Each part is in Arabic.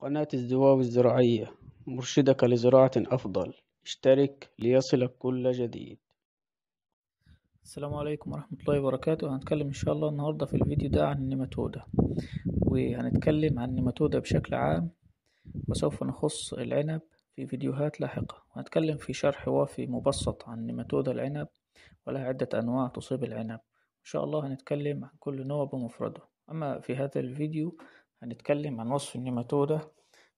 قناة الزواوي الزراعية مرشدك لزراعة أفضل اشترك ليصلك كل جديد السلام عليكم ورحمة الله وبركاته هنتكلم إن شاء الله النهاردة في الفيديو ده عن النيماتودة وهنتكلم عن النيماتودة بشكل عام وسوف نخص العنب في فيديوهات لاحقة وهنتكلم في شرح وافي مبسط عن نيماتودة العنب ولها عدة أنواع تصيب العنب إن شاء الله هنتكلم عن كل نوع بمفرده أما في هذا الفيديو هنتكلم عن وصف النيماتودة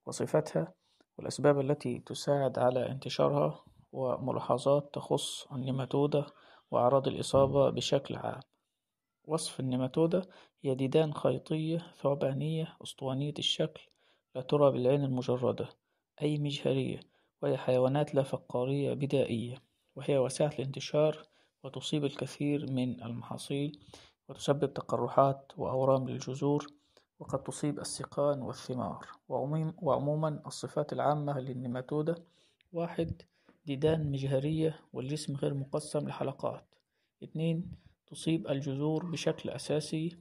وصفاتها والأسباب التي تساعد على انتشارها وملاحظات تخص النيماتودة وأعراض الإصابة بشكل عام وصف النيماتودة هي ديدان خيطية ثعبانية أسطوانية الشكل لا ترى بالعين المجردة أي مجهرية وهي حيوانات لا فقارية بدائية وهي واسعة الانتشار وتصيب الكثير من المحاصيل وتسبب تقرحات وأورام للجذور وقد تصيب السقان والثمار وعموما الصفات العامة للنيماتودة واحد ديدان مجهرية والجسم غير مقسم لحلقات اثنين تصيب الجذور بشكل أساسي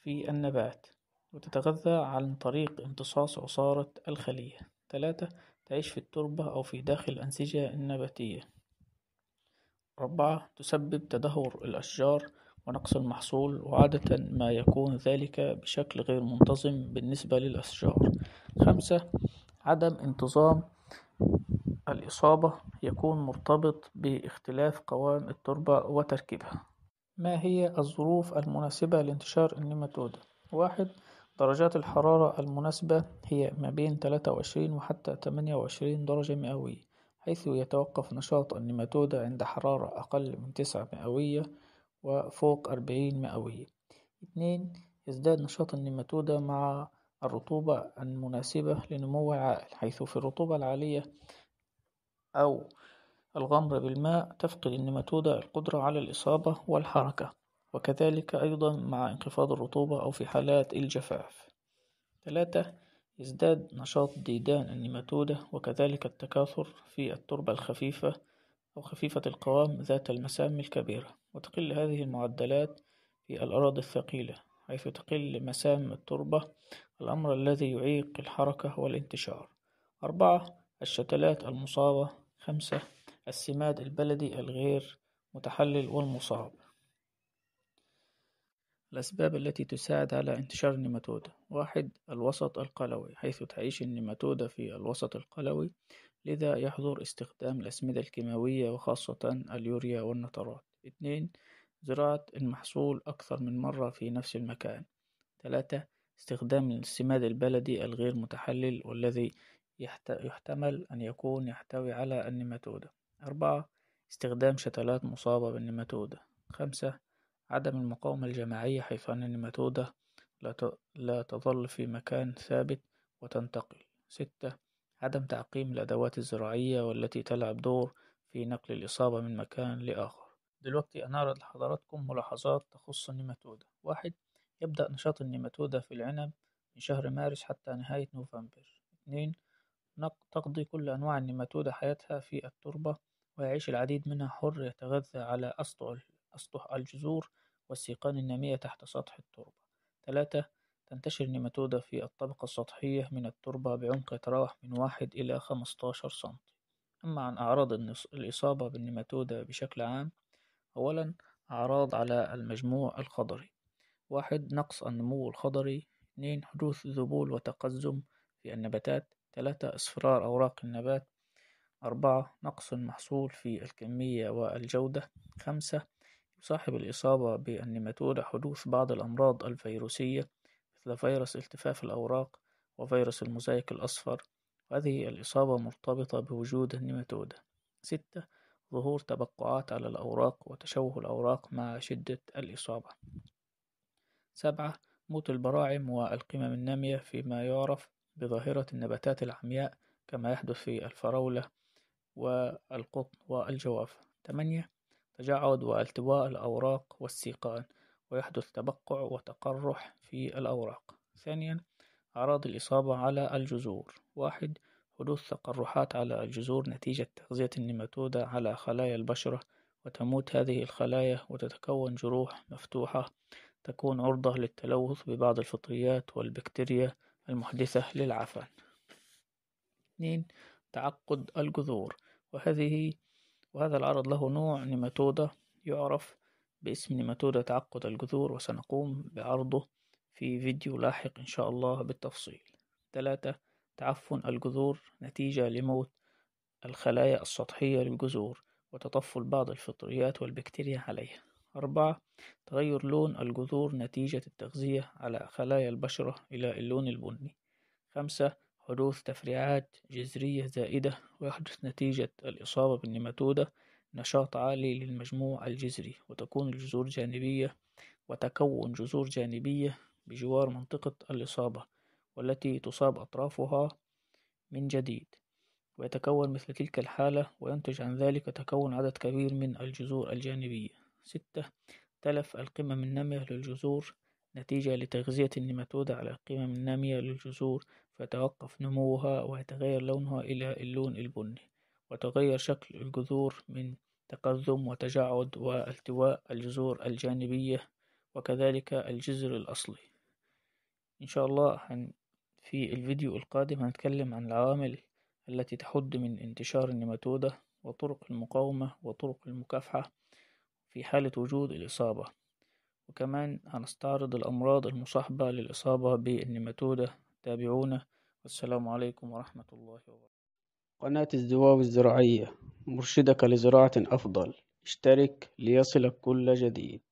في النبات وتتغذى عن طريق امتصاص عصارة الخلية ثلاثة تعيش في التربة أو في داخل الأنسجة النباتية أربعة تسبب تدهور الأشجار ونقص المحصول وعادة ما يكون ذلك بشكل غير منتظم بالنسبة للأشجار خمسة عدم انتظام الإصابة يكون مرتبط باختلاف قوام التربة وتركيبها ما هي الظروف المناسبة لانتشار النيماتودا؟ واحد درجات الحرارة المناسبة هي ما بين 23 وحتى 28 درجة مئوية حيث يتوقف نشاط النيماتودا عند حرارة أقل من 9 مئوية وفوق أربعين مئوية اثنين يزداد نشاط النماتودة مع الرطوبة المناسبة لنمو العائل حيث في الرطوبة العالية أو الغمر بالماء تفقد النماتودة القدرة على الإصابة والحركة وكذلك أيضا مع انخفاض الرطوبة أو في حالات الجفاف ثلاثة يزداد نشاط ديدان النماتودة وكذلك التكاثر في التربة الخفيفة أو خفيفة القوام ذات المسام الكبيرة وتقل هذه المعدلات في الأراضي الثقيلة حيث تقل مسام التربة الأمر الذي يعيق الحركة والانتشار أربعة الشتلات المصابة خمسة السماد البلدي الغير متحلل والمصاب الأسباب التي تساعد على انتشار النيماتودة واحد الوسط القلوي حيث تعيش النيماتودة في الوسط القلوي لذا يحظر استخدام الأسمدة الكيماوية وخاصة اليوريا والنترات. اتنين زراعة المحصول أكثر من مرة في نفس المكان. تلاتة استخدام السماد البلدي الغير متحلل والذي يحتمل أن يكون يحتوي على النماتودة. أربعة استخدام شتلات مصابة بالنماتودة. خمسة عدم المقاومة الجماعية حيث أن النماتودة لا تظل في مكان ثابت وتنتقل. ستة عدم تعقيم الأدوات الزراعية والتي تلعب دور في نقل الإصابة من مكان لآخر دلوقتي أنا أعرض لحضراتكم ملاحظات تخص النيماتودة واحد يبدأ نشاط النيماتودة في العنب من شهر مارس حتى نهاية نوفمبر اثنين تقضي كل أنواع النيماتودة حياتها في التربة ويعيش العديد منها حر يتغذى على أسطح الجذور والسيقان النامية تحت سطح التربة تلاتة تنتشر نيماتودا في الطبقة السطحية من التربة بعمق يتراوح من واحد إلى خمستاشر سنتي أما عن أعراض الإصابة بالنيماتودا بشكل عام أولا أعراض على المجموع الخضري واحد نقص النمو الخضري اثنين حدوث ذبول وتقزم في النباتات ثلاثة اصفرار أوراق النبات أربعة نقص المحصول في الكمية والجودة خمسة يصاحب الإصابة بالنيماتودا حدوث بعض الأمراض الفيروسية مثل فيروس التفاف الأوراق وفيروس الموزايك الأصفر وهذه الإصابة مرتبطة بوجود النيماتودة ستة ظهور تبقعات على الأوراق وتشوه الأوراق مع شدة الإصابة سبعة موت البراعم والقمم النامية فيما يعرف بظاهرة النباتات العمياء كما يحدث في الفراولة والقطن والجوافة تمانية تجعد والتواء الأوراق والسيقان ويحدث تبقع وتقرح في الأوراق ثانيا أعراض الإصابة على الجذور واحد حدوث تقرحات على الجذور نتيجة تغذية النيماتودة على خلايا البشرة وتموت هذه الخلايا وتتكون جروح مفتوحة تكون عرضة للتلوث ببعض الفطريات والبكتيريا المحدثة للعفن. اثنين تعقد الجذور وهذه وهذا العرض له نوع نيماتودة يعرف باسم نيماتودا تعقد الجذور وسنقوم بعرضه في فيديو لاحق إن شاء الله بالتفصيل ثلاثة تعفن الجذور نتيجة لموت الخلايا السطحية للجذور وتطفل بعض الفطريات والبكتيريا عليها أربعة تغير لون الجذور نتيجة التغذية على خلايا البشرة إلى اللون البني خمسة حدوث تفريعات جذرية زائدة ويحدث نتيجة الإصابة بالنيماتودا نشاط عالي للمجموع الجزري وتكون الجذور جانبية وتكون جذور جانبية بجوار منطقة الإصابة والتي تصاب أطرافها من جديد ويتكون مثل تلك الحالة وينتج عن ذلك تكون عدد كبير من الجذور الجانبية ستة تلف القمم النامية للجذور نتيجة لتغذية النيماتودة على القمم النامية للجذور فيتوقف نموها ويتغير لونها إلى اللون البني وتغير شكل الجذور من تقزم وتجعد والتواء الجذور الجانبية وكذلك الجذر الأصلي إن شاء الله هن في الفيديو القادم هنتكلم عن العوامل التي تحد من انتشار النماتودة وطرق المقاومة وطرق المكافحة في حالة وجود الإصابة وكمان هنستعرض الأمراض المصاحبة للإصابة بالنماتودة تابعونا والسلام عليكم ورحمة الله وبركاته قناة الزواوي الزراعية مرشدك لزراعة أفضل اشترك ليصلك كل جديد